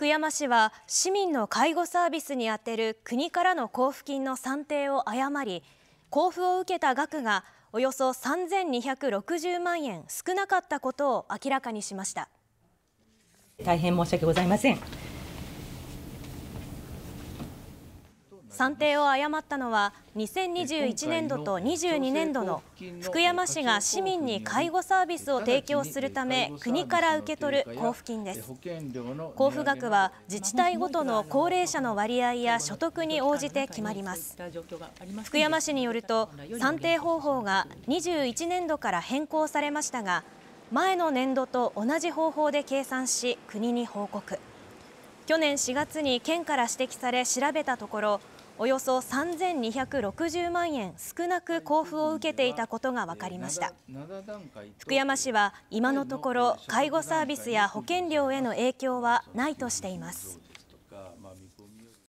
福山市は市民の介護サービスに充てる国からの交付金の算定を誤り交付を受けた額がおよそ3260万円少なかったことを明らかにしました大変申し訳ございません算定を誤ったのは2021年度と22年度の福山市が市民に介護サービスを提供するため国から受け取る交付金です交付額は自治体ごとの高齢者の割合や所得に応じて決まります福山市によると算定方法が21年度から変更されましたが前の年度と同じ方法で計算し国に報告去年4月に県から指摘され調べたところおよそ3260万円少なく交付を受けていたことが分かりました福山市は今のところ介護サービスや保険料への影響はないとしています